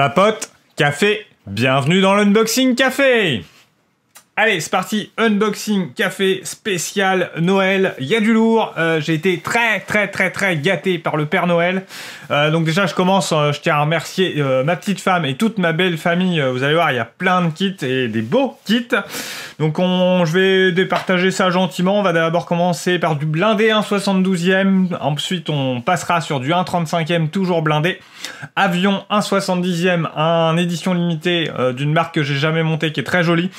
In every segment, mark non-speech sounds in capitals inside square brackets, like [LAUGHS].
Papote, café, bienvenue dans l'Unboxing Café Allez, c'est parti, unboxing café spécial Noël. Il y a du lourd, euh, j'ai été très très très très gâté par le Père Noël. Euh, donc déjà je commence, hein. je tiens à remercier euh, ma petite femme et toute ma belle famille. vous allez voir, il y a plein de kits et des beaux kits. Donc on, je vais départager ça gentiment. On va d'abord commencer par du blindé 1,72e. Ensuite on passera sur du 1,35e, toujours blindé. Avion 1,70e, un édition limitée d'une marque que j'ai jamais montée qui est très jolie.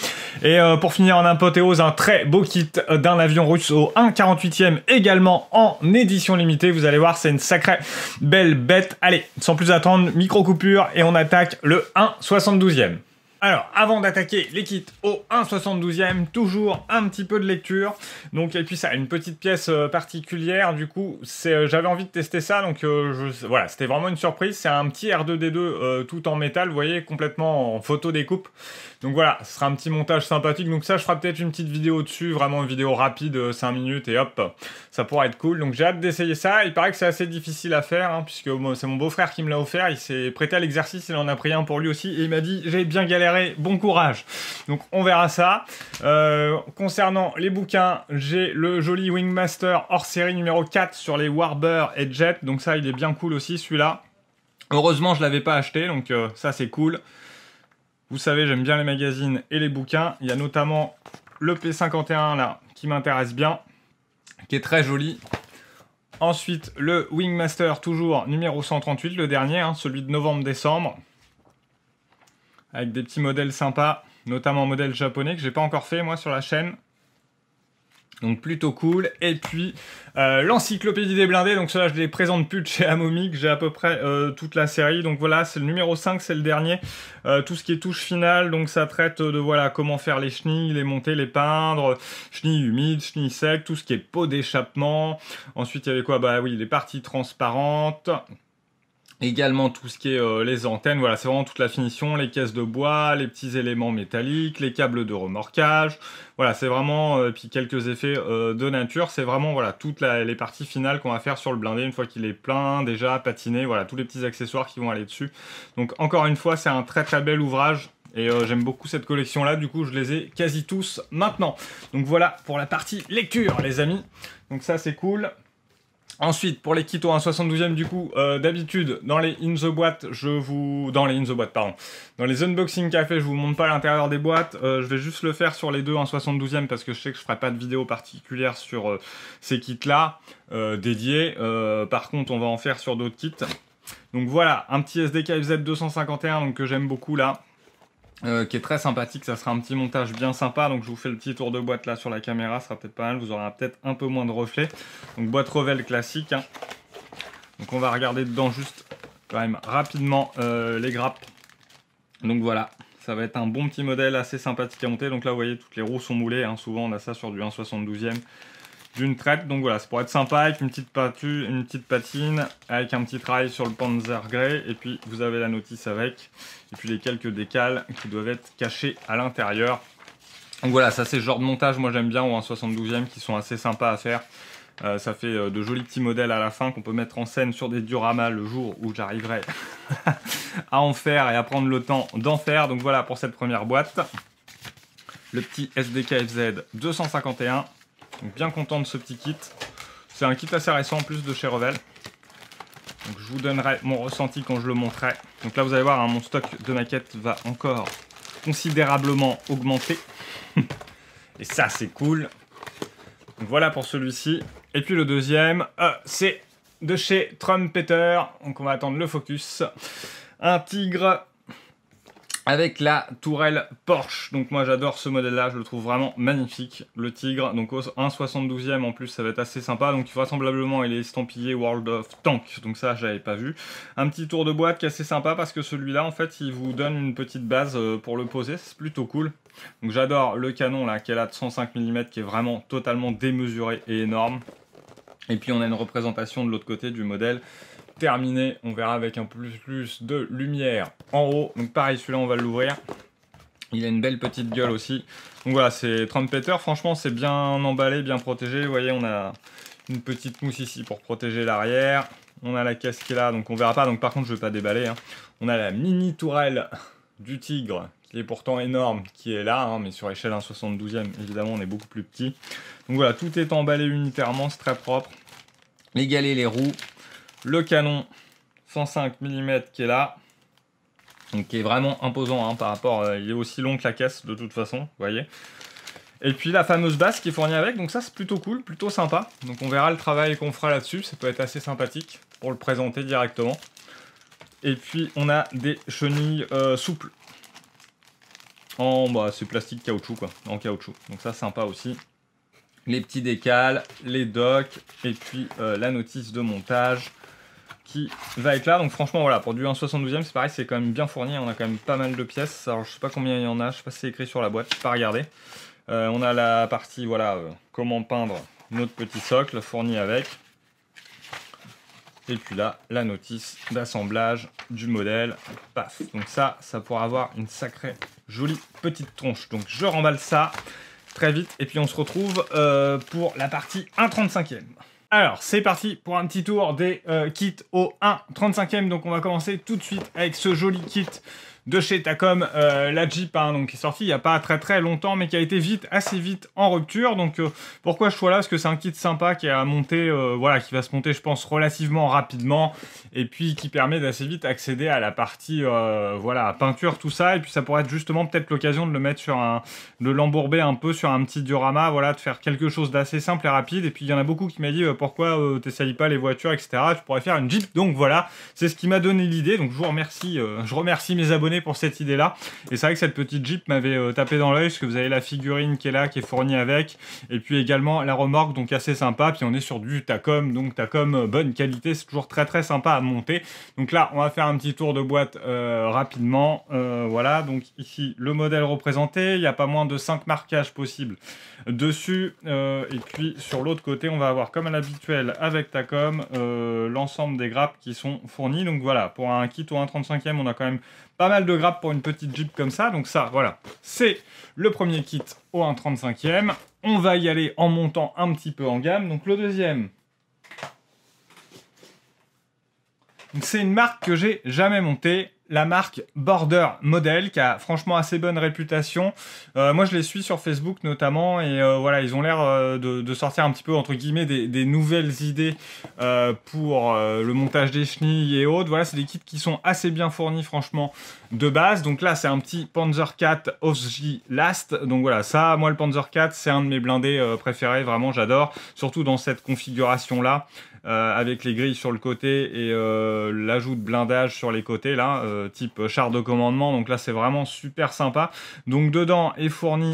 Et euh, pour finir en apothéose, un très beau kit d'un avion russe au 1,48e, également en édition limitée. Vous allez voir, c'est une sacrée belle bête. Allez, sans plus attendre, micro coupure et on attaque le 1,72e. Alors, avant d'attaquer les kits au 172 ème toujours un petit peu de lecture. Donc, et puis ça, une petite pièce euh, particulière, du coup, c'est, euh, j'avais envie de tester ça, donc euh, voilà, c'était vraiment une surprise. C'est un petit R2D2 tout en métal, vous voyez, complètement en photo découpe. Donc voilà, ce sera un petit montage sympathique. Donc ça, je ferai peut-être une petite vidéo dessus, vraiment une vidéo rapide, 5 minutes, et hop, ça pourra être cool. Donc j'ai hâte d'essayer ça. Il paraît que c'est assez difficile à faire, hein, puisque c'est mon beau-frère qui me l'a offert. Il s'est prêté à l'exercice, il en a pris un pour lui aussi, et il m'a dit, j'ai bien galéré bon courage. Donc on verra ça. Euh, concernant les bouquins, j'ai le joli Wingmaster hors série numéro 4 sur les Warbur et Jet. Donc ça, il est bien cool aussi celui-là. Heureusement, je l'avais pas acheté, donc euh, ça c'est cool. Vous savez, j'aime bien les magazines et les bouquins. Il y a notamment le P51 là qui m'intéresse bien, qui est très joli. Ensuite, le Wingmaster, toujours numéro 138, le dernier, hein, celui de novembre-décembre avec des petits modèles sympas, notamment modèles japonais que j'ai pas encore fait moi sur la chaîne. Donc plutôt cool. Et puis euh, l'encyclopédie des blindés, donc cela je les présente plus de chez Amomic, j'ai à peu près euh, toute la série. Donc voilà, c'est le numéro 5, c'est le dernier. Euh, tout ce qui est touche finale, donc ça traite de voilà comment faire les chenilles, les monter, les peindre, chenilles humides, chenilles secs, tout ce qui est peau d'échappement. Ensuite il y avait quoi Bah oui, les parties transparentes. Également tout ce qui est euh, les antennes, voilà, c'est vraiment toute la finition, les caisses de bois, les petits éléments métalliques, les câbles de remorquage, voilà, c'est vraiment, euh, puis quelques effets euh, de nature, c'est vraiment, voilà, toutes les parties finales qu'on va faire sur le blindé, une fois qu'il est plein, déjà, patiné, voilà, tous les petits accessoires qui vont aller dessus. Donc encore une fois, c'est un très très bel ouvrage, et j'aime beaucoup cette collection-là, du coup je les ai quasi tous maintenant. Donc voilà pour la partie lecture, les amis. Donc ça c'est cool. Ensuite, pour les kits au 1,72e, du coup, euh, d'habitude, dans les in the boîte, je vous. Dans les in the boîte, pardon. Dans les unboxing café, je vous montre pas l'intérieur des boîtes. Euh, je vais juste le faire sur les deux 1,72e parce que je sais que je ferai pas de vidéo particulière sur euh, ces kits-là dédiés. par contre, on va en faire sur d'autres kits. Donc voilà, un petit SDK 251 que j'aime beaucoup là. Euh, qui est très sympathique. Ça sera un petit montage bien sympa. Donc je vous fais le petit tour de boîte là sur la caméra, ça sera peut-être pas mal. Vous aurez peut-être un peu moins de reflets. Donc boîte Revell classique. Hein. Donc on va regarder dedans juste quand même rapidement euh, les grappes. Donc voilà, ça va être un bon petit modèle assez sympathique à monter. Donc là vous voyez toutes les roues sont moulées. Hein. Souvent on a ça sur du 1,72e d'une traite. Donc voilà, c'est pour être sympa avec une petite, patu, une petite patine, avec un petit travail sur le Panzer Grey, et puis vous avez la notice avec, et puis les quelques décales qui doivent être cachés à l'intérieur. Donc voilà, ça c'est le genre de montage, moi j'aime bien, ou un 72e qui sont assez sympas à faire. Euh, ça fait euh, de jolis petits modèles à la fin qu'on peut mettre en scène sur des dioramas le jour où j'arriverai [LAUGHS] à en faire et à prendre le temps d'en faire. Donc voilà pour cette première boîte. Le petit SDKFZ 251 bien content de ce petit kit. C'est un kit assez récent en plus de chez Revel. Donc je vous donnerai mon ressenti quand je le montrerai. Donc là vous allez voir, hein, mon stock de maquettes va encore considérablement augmenter. [LAUGHS] Et ça c'est cool. voilà pour celui-ci. Et puis le deuxième, euh, c'est de chez Trumpeter. Donc on va attendre le focus. Un tigre avec la tourelle Porsche. Donc moi j'adore ce modèle-là, je le trouve vraiment magnifique, le Tigre. Donc 1 1,72e en plus, ça va être assez sympa. Donc vraisemblablement il est estampillé World of Tanks, donc ça j'avais pas vu. Un petit tour de boîte qui est assez sympa parce que celui-là en fait il vous donne une petite base euh, pour le poser, c'est plutôt cool. Donc j'adore le canon là qu'elle a de 105 mm qui est vraiment totalement démesuré et énorme. Et puis on a une représentation de l'autre côté du modèle terminé. On verra avec un plus plus de lumière en haut. Donc pareil, celui-là, on va l'ouvrir. Il a une belle petite gueule aussi. Donc voilà, c'est Trumpeter. Franchement, c'est bien emballé, bien protégé. Vous voyez, on a une petite mousse ici pour protéger l'arrière. On a la caisse qui est là, donc on verra pas. Donc par contre, je vais pas déballer. Hein. On a la mini tourelle du tigre, qui est pourtant énorme, qui est là, hein, mais sur échelle 1,72e, évidemment, on est beaucoup plus petit. Donc voilà, tout est emballé unitairement, c'est très propre. Les galets, les roues, le canon 105 mm qui est là. Donc qui est vraiment imposant hein, par rapport, euh, il est aussi long que la caisse de toute façon, vous voyez. Et puis la fameuse basse qui est fournie avec, donc ça c'est plutôt cool, plutôt sympa. Donc on verra le travail qu'on fera là-dessus, ça peut être assez sympathique pour le présenter directement. Et puis on a des chenilles euh, souples. En bah, c'est plastique caoutchouc quoi, en caoutchouc. Donc ça sympa aussi. Les petits décals, les docks, et puis euh, la notice de montage qui va être là. Donc franchement, voilà, pour du 1,72e, c'est pareil, c'est quand même bien fourni. On a quand même pas mal de pièces. Alors je sais pas combien il y en a, je sais pas si c'est écrit sur la boîte, pas regarder euh, on a la partie, voilà, euh, comment peindre notre petit socle fourni avec. Et puis là, la notice d'assemblage du modèle. Paf. Donc ça, ça pourra avoir une sacrée jolie petite tronche. Donc je remballe ça très vite et puis on se retrouve euh, pour la partie 1,35e. Alors, c'est parti pour un petit tour des euh, kits au 1 35e. Donc, on va commencer tout de suite avec ce joli kit de chez Tacom, euh, la Jeep, hein, donc, qui est sortie il n'y a pas très très longtemps, mais qui a été vite, assez vite en rupture. Donc euh, pourquoi je suis là Parce que c'est un kit sympa qui a monté, euh, voilà, qui va se monter, je pense, relativement rapidement, et puis qui permet d'assez vite accéder à la partie, voilà, peinture, tout ça, et puis ça pourrait être justement peut-être l'occasion de le mettre sur un, de l'embourber un peu sur un petit diorama, voilà, de faire quelque chose d'assez simple et rapide. Et puis il y en a beaucoup qui m'ont dit pourquoi tu t'essayes pas les voitures, etc. Tu pourrais faire une Jeep. Donc voilà, c'est ce qui m'a donné l'idée. Donc je vous remercie, je remercie mes abonnés pour cette idée-là. Et c'est vrai que cette petite Jeep m'avait euh, tapé dans l'œil, parce que vous avez la figurine qui est là, qui est fournie avec, et puis également la remorque, donc assez sympa. Puis on est sur du Tacom, donc Tacom euh, bonne qualité, c'est toujours très très sympa à monter. Donc là, on va faire un petit tour de boîte euh, rapidement. voilà, donc ici le modèle représenté, il n'y a pas moins de 5 marquages possibles dessus. et puis sur l'autre côté, on va avoir comme à l'habituel avec Tacom l'ensemble des grappes qui sont fournies. Donc voilà, pour un kit ou un 35 e on a quand même pas mal de grappes pour une petite Jeep comme ça. Donc ça, voilà, c'est le premier kit au 1.35e. On va y aller en montant un petit peu en gamme. Donc le deuxième, c'est une marque que j'ai jamais montée la marque Border Model qui a franchement assez bonne réputation. Euh, moi, je les suis sur Facebook notamment et euh, voilà, ils ont l'air euh, de, sortir un petit peu entre guillemets des, nouvelles idées pour le montage des chenilles et autres. Voilà, c'est des kits qui sont assez bien fournis franchement de base. Donc là, c'est un petit Panzer 4 OSG Last. Donc voilà, ça, moi le Panzer 4, c'est un de mes blindés préférés. Vraiment, j'adore, surtout dans cette configuration là. Euh, avec les grilles sur le côté et euh, l'ajout de blindage sur les côtés, là, euh, type char de commandement. Donc là, c'est vraiment super sympa. Donc dedans est fourni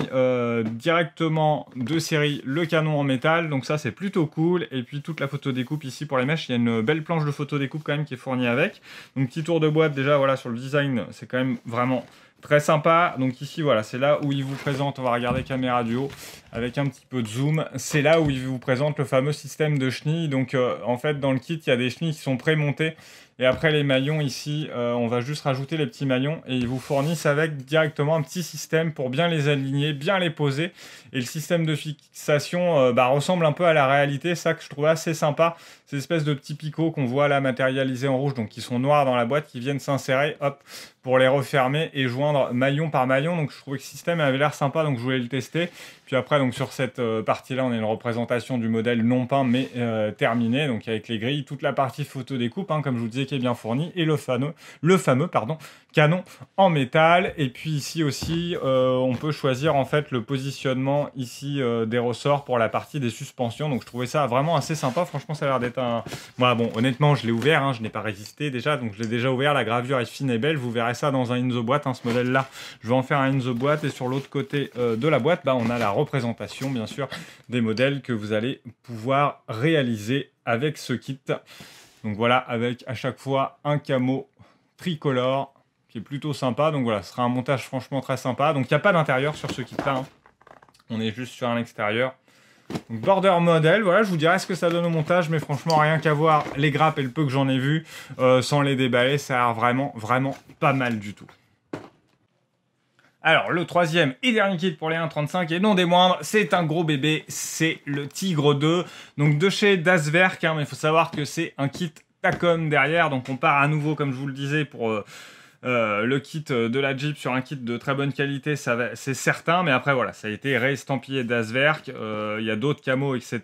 directement de série le canon en métal. Donc ça, c'est plutôt cool. Et puis toute la photo découpe ici pour les mèches, il y a une belle planche de photo découpe quand même qui est fournie avec. Donc petit tour de boîte déjà, voilà, sur le design, c'est quand même vraiment Très sympa. Donc ici, voilà, c'est là où il vous présente, on va regarder caméra du haut, avec un petit peu de zoom. C'est là où il vous présente le fameux système de chenilles. Donc euh, en fait, dans le kit, il y a des chenilles qui sont prémontées et après les maillons ici, euh, on va juste rajouter les petits maillons et ils vous fournissent avec directement un petit système pour bien les aligner, bien les poser. Et le système de fixation euh, bah, ressemble un peu à la réalité, ça que je trouve assez sympa. Ces espèces de petits picots qu'on voit là matérialisés en rouge, donc qui sont noirs dans la boîte, qui viennent s'insérer, hop, pour les refermer et joindre maillon par maillon. Donc je trouvais que le système avait l'air sympa, donc je voulais le tester. Puis après, donc sur cette euh, partie-là, on a une représentation du modèle non peint mais terminé, donc avec les grilles, toute la partie photo découpe, hein, comme je vous disais est bien fourni et le fameux, le fameux pardon, canon en métal. Et puis ici aussi, euh, on peut choisir en fait le positionnement ici euh, des ressorts pour la partie des suspensions. Donc je trouvais ça vraiment assez sympa. Franchement, ça a l'air d'être un. Moi, bon, honnêtement, je l'ai ouvert, hein, je n'ai pas résisté déjà, donc je l'ai déjà ouvert. La gravure est fine et belle. Vous verrez ça dans un in the boîte, hein, ce modèle-là. Je vais en faire un in the boîte et sur l'autre côté euh, de la boîte, bah, on a la représentation bien sûr des modèles que vous allez pouvoir réaliser avec ce kit. Donc voilà, avec à chaque fois un camo tricolore qui est plutôt sympa. Donc voilà, ce sera un montage franchement très sympa. Donc il n'y a pas d'intérieur sur ce kit-là. Hein. On est juste sur un extérieur. Donc border model, voilà, je vous dirais ce que ça donne au montage, mais franchement, rien qu'à voir les grappes et le peu que j'en ai vu, euh, sans les déballer, ça a l'air vraiment, vraiment pas mal du tout. Alors, le troisième et dernier kit pour les 1.35 et non des moindres, c'est un gros bébé, c'est le Tigre 2. Donc, de chez Dasverk, hein, mais il faut savoir que c'est un kit Tacom derrière. Donc, on part à nouveau, comme je vous le disais, pour. Euh, euh, le kit euh, de la Jeep sur un kit de très bonne qualité, c'est certain, mais après voilà, ça a été réestampillé d'Asverk euh, il y a d'autres camos, etc.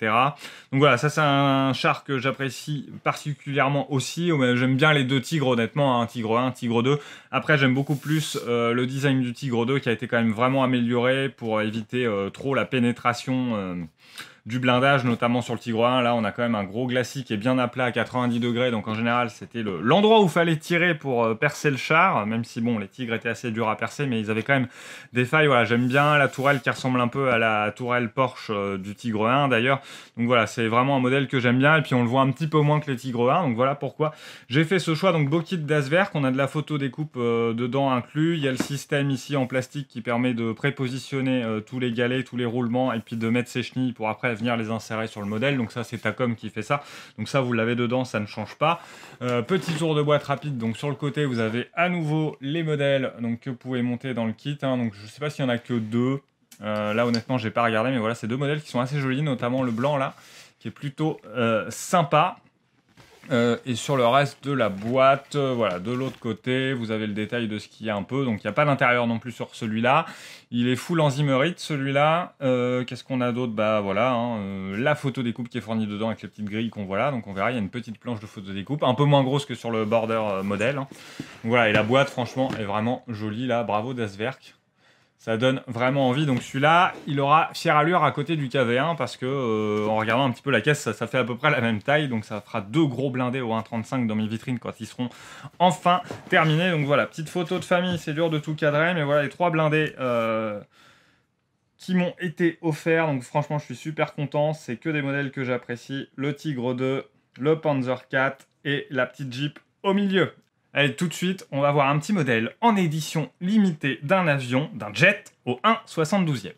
Donc voilà, ça c'est un char que j'apprécie particulièrement aussi. Oh, j'aime bien les deux tigres honnêtement, hein, un tigre 1, tigre 2. Après j'aime beaucoup plus le design du tigre 2 qui a été quand même vraiment amélioré pour éviter trop la pénétration du blindage, notamment sur le Tigre 1. Là, on a quand même un gros glacis qui est bien à plat à 90 degrés. Donc en général, c'était l'endroit où il fallait tirer pour euh, percer le char. Même si, bon, les Tigres étaient assez durs à percer, mais ils avaient quand même des failles. Voilà, j'aime bien la tourelle qui ressemble un peu à la tourelle Porsche euh, du Tigre 1 d'ailleurs. Donc voilà, c'est vraiment un modèle que j'aime bien. Et puis on le voit un petit peu moins que les Tigre 1. Donc voilà pourquoi j'ai fait ce choix. Donc beau kit d'Asver, qu'on a de la photo découpe euh, dedans inclus. Il y a le système ici en plastique qui permet de prépositionner tous les galets, tous les roulements et puis de mettre ses chenilles pour après venir les insérer sur le modèle. Donc ça, c'est Tacom qui fait ça. Donc ça, vous l'avez dedans, ça ne change pas. Euh, petit tour de boîte rapide. Donc sur le côté, vous avez à nouveau les modèles donc, que vous pouvez monter dans le kit. Hein. Donc je sais pas s'il y en a que deux. Euh, là, honnêtement, j'ai pas regardé, mais voilà, c'est deux modèles qui sont assez jolis, notamment le blanc là, qui est plutôt euh, sympa. Euh, et sur le reste de la boîte, euh, voilà, de l'autre côté, vous avez le détail de ce qu'il y a un peu. Donc il n'y a pas d'intérieur non plus sur celui-là. Il est full Zimmerit celui-là. Euh, qu'est-ce qu'on a d'autre Bah voilà, hein, la photo découpe qui est fournie dedans avec les petites grilles qu'on voit là. Donc on verra, il y a une petite planche de photo découpe, un peu moins grosse que sur le border modèle. Hein. Voilà, et la boîte franchement est vraiment jolie là. Bravo Daswerk ça donne vraiment envie. Donc celui-là, il aura fière allure à côté du KV1 parce que euh, en regardant un petit peu la caisse, ça, fait à peu près la même taille. Donc ça fera deux gros blindés au 1.35 dans mes vitrines quand ils seront enfin terminés. Donc voilà, petite photo de famille, c'est dur de tout cadrer, mais voilà les trois blindés. Euh, qui m'ont été offerts, donc franchement je suis super content, c'est que des modèles que j'apprécie, le Tigre 2, le Panzer 4 et la petite Jeep au milieu. Allez, tout de suite, on va voir un petit modèle en édition limitée d'un avion, d'un jet, au 1,72e.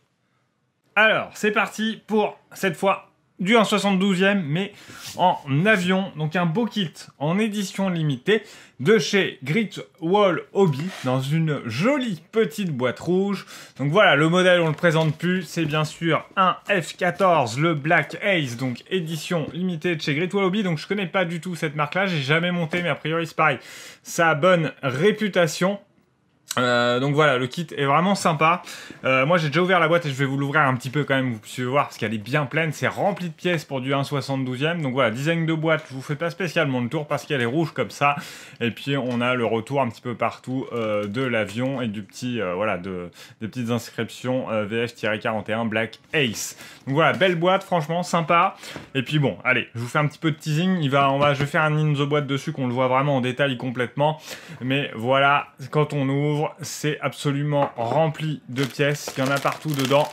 Alors, c'est parti pour, cette fois, du 72 e mais en avion. Donc un beau kit en édition limitée de chez Great Wall Hobby dans une jolie petite boîte rouge. Donc voilà, le modèle, on le présente plus. C'est bien sûr un F14, le Black Ace, donc édition limitée de chez Great Wall Hobby. Donc je connais pas du tout cette marque-là, j'ai jamais monté, mais a priori c'est pareil. Ça a bonne réputation. Euh, donc voilà, le kit est vraiment sympa. Euh, moi j'ai déjà ouvert la boîte et je vais vous l'ouvrir un petit peu quand même, vous pouvez voir parce qu'elle est bien pleine, c'est rempli de pièces pour du 1,72e. Donc voilà, design de boîte, je vous fais pas spécialement le tour parce qu'elle est rouge comme ça. Et puis on a le retour un petit peu partout euh, de l'avion et du petit, voilà, de, des petites inscriptions VF-41 Black Ace. Donc voilà, belle boîte, franchement sympa. Et puis bon, allez, je vous fais un petit peu de teasing. Il va, on va, je vais faire un in the boîte dessus qu'on le voit vraiment en détail complètement. Mais voilà, quand on ouvre c'est absolument rempli de pièces, il y en a partout dedans.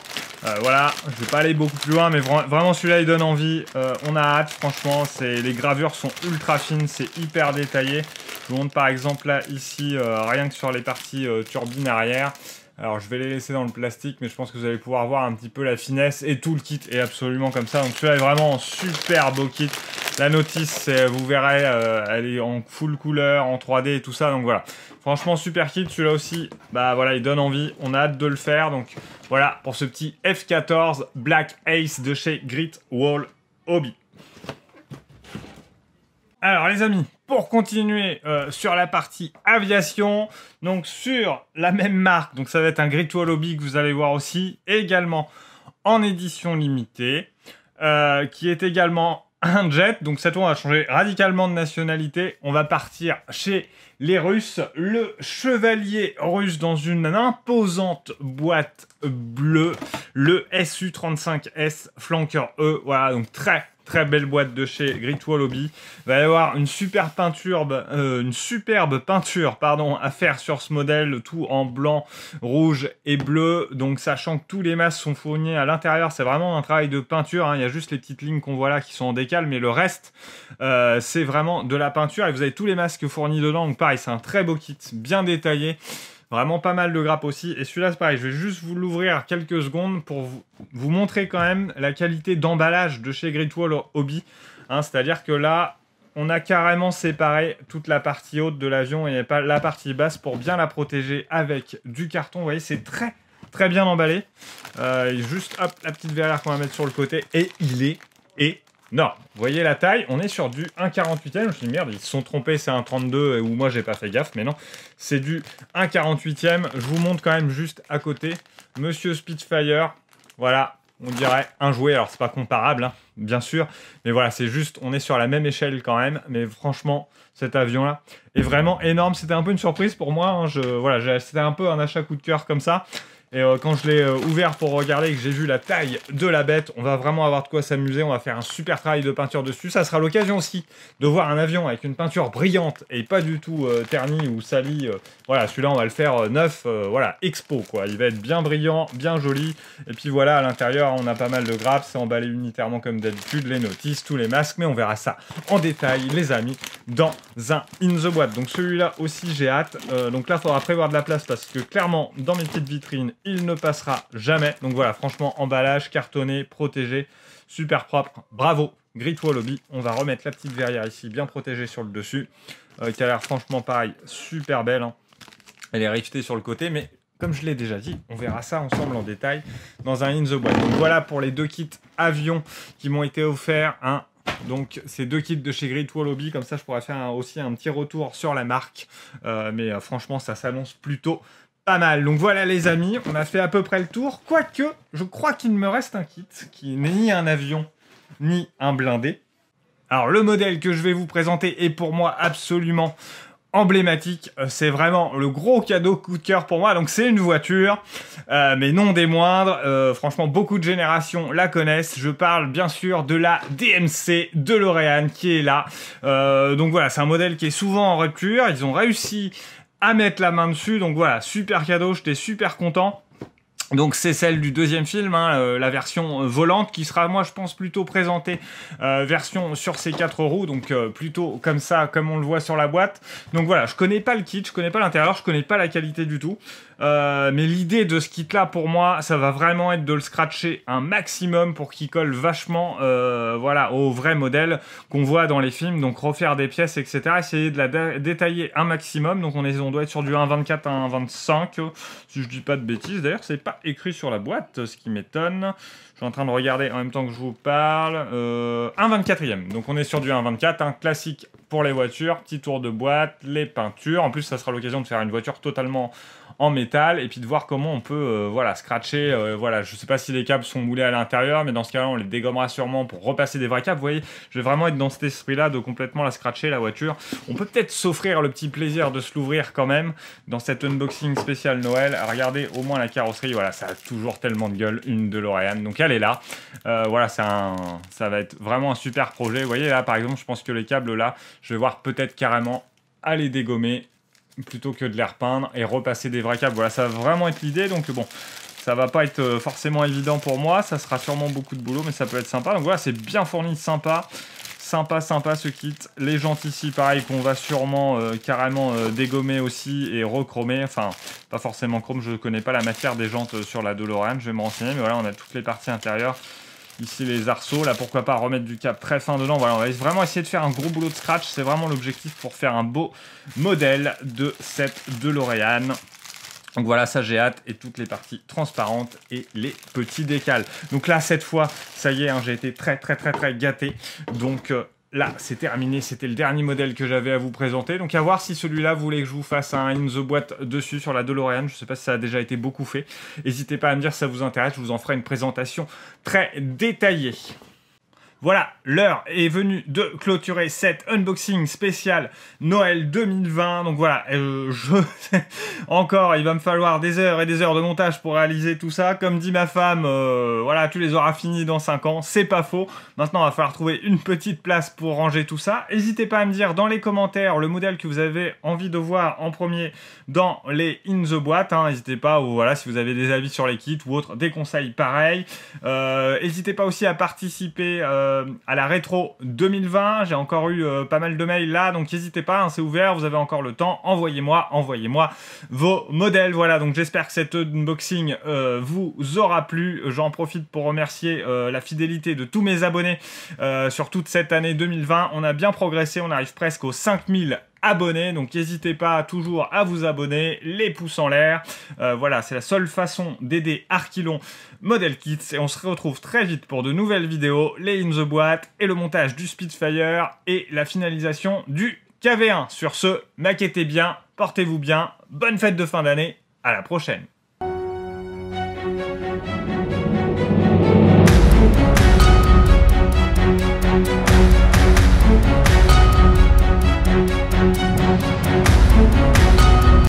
Euh, voilà, je vais pas aller beaucoup plus loin, mais vraiment celui-là il donne envie. Euh, on a hâte, franchement. Les gravures sont ultra fines, c'est hyper détaillé. Je vous montre par exemple là, ici, euh, rien que sur les parties turbines arrière. Alors je vais les laisser dans le plastique, mais je pense que vous allez pouvoir voir un petit peu la finesse et tout le kit est absolument comme ça. Donc celui-là est vraiment un super beau kit. La notice, vous verrez, euh, elle est en full couleur, en 3D et tout ça. Donc voilà, franchement super kit. Celui-là aussi, bah voilà, il donne envie. On a hâte de le faire. Donc voilà pour ce petit F14 Black Ace de chez Grit Wall Hobby. Alors les amis, pour continuer euh, sur la partie aviation, donc sur la même marque, donc ça va être un grito Lobby que vous allez voir aussi, également en édition limitée, euh, qui est également un jet, donc cette fois on va changer radicalement de nationalité, on va partir chez les Russes, le chevalier russe dans une imposante boîte bleue, le SU-35S Flanker E, voilà, donc très Très belle boîte de chez Gritwall Lobby. Il va y avoir une super peinture, euh, une superbe peinture, pardon, à faire sur ce modèle, tout en blanc, rouge et bleu. Donc, sachant que tous les masques sont fournis à l'intérieur, c'est vraiment un travail de peinture. Hein. Il y a juste les petites lignes qu'on voit là qui sont en décal, mais le reste, euh, c'est vraiment de la peinture. Et vous avez tous les masques fournis dedans. Donc, pareil, c'est un très beau kit, bien détaillé. Vraiment pas mal de grappes aussi. Et celui-là, c'est pareil, je vais juste vous l'ouvrir quelques secondes pour vous, montrer quand même la qualité d'emballage de chez Wall Hobby. Hein. C'est-à-dire que là, on a carrément séparé toute la partie haute de l'avion et pas la partie basse pour bien la protéger avec du carton. Vous voyez, c'est très très bien emballé. Euh, juste hop, la petite verrière qu'on va mettre sur le côté et il est non, vous voyez la taille, on est sur du 148 ème Je me suis merde, ils se sont trompés, c'est un 32 ou moi j'ai pas fait gaffe, mais non, c'est du 148 ème Je vous montre quand même juste à côté, Monsieur Spitfire. Voilà, on dirait un jouet, alors c'est pas comparable, hein, bien sûr, mais voilà, c'est juste, on est sur la même échelle quand même, mais franchement, cet avion-là est vraiment énorme. C'était un peu une surprise pour moi, hein. je, voilà, c'était un peu un achat coup de cœur comme ça. Et euh, quand je l'ai euh, ouvert pour regarder et que j'ai vu la taille de la bête, on va vraiment avoir de quoi s'amuser. On va faire un super travail de peinture dessus. Ça sera l'occasion aussi de voir un avion avec une peinture brillante et pas du tout euh, ou salie. Euh. voilà, celui-là, on va le faire neuf. voilà, expo quoi. Il va être bien brillant, bien joli. Et puis voilà, à l'intérieur, on a pas mal de grappes. C'est emballé unitairement comme d'habitude. Les notices, tous les masques. Mais on verra ça en détail, les amis, dans un In the Boîte. Donc celui-là aussi, j'ai hâte. donc là, il faudra prévoir de la place parce que clairement, dans mes petites vitrines, il ne passera jamais. Donc voilà, franchement, emballage, cartonné, protégé, super propre. Bravo, Gritwall Lobby. On va remettre la petite verrière ici, bien protégée sur le dessus, euh, qui a l'air franchement pareil, super belle. Hein. Elle est rivetée sur le côté, mais comme je l'ai déjà dit, on verra ça ensemble en détail dans un In the Boîte. Donc voilà pour les deux kits avions qui m'ont été offerts. Hein. Donc ces deux kits de chez grito Lobby, comme ça je pourrais faire aussi un petit retour sur la marque. Euh, mais euh, franchement ça s'annonce plutôt pas mal. Donc voilà les amis, on a fait à peu près le tour. Quoique, je crois qu'il me reste un kit qui n'est ni un avion ni un blindé. Alors le modèle que je vais vous présenter est pour moi absolument emblématique. Euh, c'est vraiment le gros cadeau coup de cœur pour moi. Donc c'est une voiture, euh, mais non des moindres. Euh, franchement, beaucoup de générations la connaissent. Je parle bien sûr de la DMC de Loréane, qui est là. donc voilà, c'est un modèle qui est souvent en rupture. Ils ont réussi à mettre la main dessus. Donc voilà, super cadeau, j'étais super content. Donc c'est celle du deuxième film, hein, euh, la version volante, qui sera moi je pense plutôt présentée euh, version sur ces quatre roues, donc euh, plutôt comme ça, comme on le voit sur la boîte. Donc voilà, je connais pas le kit, je connais pas l'intérieur, je connais pas la qualité du tout. mais l'idée de ce kit là pour moi, ça va vraiment être de le scratcher un maximum pour qu'il colle vachement voilà, au vrai modèle qu'on voit dans les films, donc refaire des pièces, etc. Essayer de la détailler un maximum, donc on, est, on doit être sur du 1.24 à 1.25, si je dis pas de bêtises d'ailleurs, c'est pas écrit sur la boîte, ce qui m'étonne. Je suis en train de regarder en même temps que je vous parle. Euh, un 24e Donc on est sur du 1,24, un classique pour les voitures. Petit tour de boîte, les peintures. En plus, ça sera l'occasion de faire une voiture totalement en métal et puis de voir comment on peut euh, voilà scratcher euh, voilà je sais pas si les câbles sont moulés à l'intérieur mais dans ce cas là on les dégommera sûrement pour repasser des vrais câbles vous voyez je vais vraiment être dans cet esprit là de complètement la scratcher la voiture on peut peut-être s'offrir le petit plaisir de se l'ouvrir quand même dans cet unboxing spécial Noël regardez au moins la carrosserie voilà ça a toujours tellement de gueule une de l'Orient donc elle est là euh, voilà c'est un ça va être vraiment un super projet voyez là par exemple je pense que les câbles là je vais voir peut-être carrément à les dégommer plutôt que de les repeindre et repasser des vrais câbles. Voilà, ça va vraiment être l'idée. Donc bon, ça va pas être euh, forcément évident pour moi. Ça sera sûrement beaucoup de boulot, mais ça peut être sympa. Donc voilà, c'est bien fourni, sympa. Sympa, sympa ce kit. Les jantes ici, pareil, qu'on va sûrement euh, carrément euh, dégommer aussi et rechromer. Enfin, pas forcément chrome, je connais pas la matière des jantes sur la DeLorean, je vais me renseigner. Mais voilà, on a toutes les parties intérieures Ici, les arceaux. Là, pourquoi pas remettre du cap très fin dedans. Voilà, on va vraiment essayer de faire un gros boulot de scratch. C'est vraiment l'objectif pour faire un beau modèle de cette DeLorean. Donc voilà, ça j'ai hâte, et toutes les parties transparentes et les petits décals. Donc là, cette fois, ça y est, hein, j'ai été très très très très gâté. Donc euh, là, c'est terminé. C'était le dernier modèle que j'avais à vous présenter. Donc, à voir si celui-là, vous voulez que je vous fasse un In the Boîte dessus sur la DeLorean. Je ne sais pas si ça a déjà été beaucoup fait. N'hésitez pas à me dire si ça vous intéresse. Je vous en ferai une présentation très détaillée. Voilà, l'heure est venue de clôturer cet unboxing spécial Noël 2020. Donc voilà, euh, je... [LAUGHS] encore, il va me falloir des heures et des heures de montage pour réaliser tout ça. Comme dit ma femme, euh, voilà, tu les auras finis dans 5 ans, c'est pas faux. Maintenant, il va falloir trouver une petite place pour ranger tout ça. N'hésitez pas à me dire dans les commentaires le modèle que vous avez envie de voir en premier dans les in the boîte. Hein. N'hésitez pas, ou voilà, si vous avez des avis sur les kits ou autres, des conseils pareils. Euh, n'hésitez pas aussi à participer. Euh, à la rétro 2020. J'ai encore eu euh, pas mal de mails là, donc n'hésitez pas, hein, c'est ouvert, vous avez encore le temps. Envoyez-moi, envoyez-moi vos modèles. Voilà, donc j'espère que cet unboxing euh, vous aura plu. J'en profite pour remercier la fidélité de tous mes abonnés sur toute cette année 2020. On a bien progressé, on arrive presque aux 5000 abonné. Donc n'hésitez pas toujours à vous abonner, les pouces en l'air. Euh, voilà, c'est la seule façon d'aider Archilon Model Kits. Et on se retrouve très vite pour de nouvelles vidéos, les in the boîte et le montage du Spitfire et la finalisation du KV1. Sur ce, maquettez bien, portez-vous bien, bonne fête de fin d'année, à la prochaine.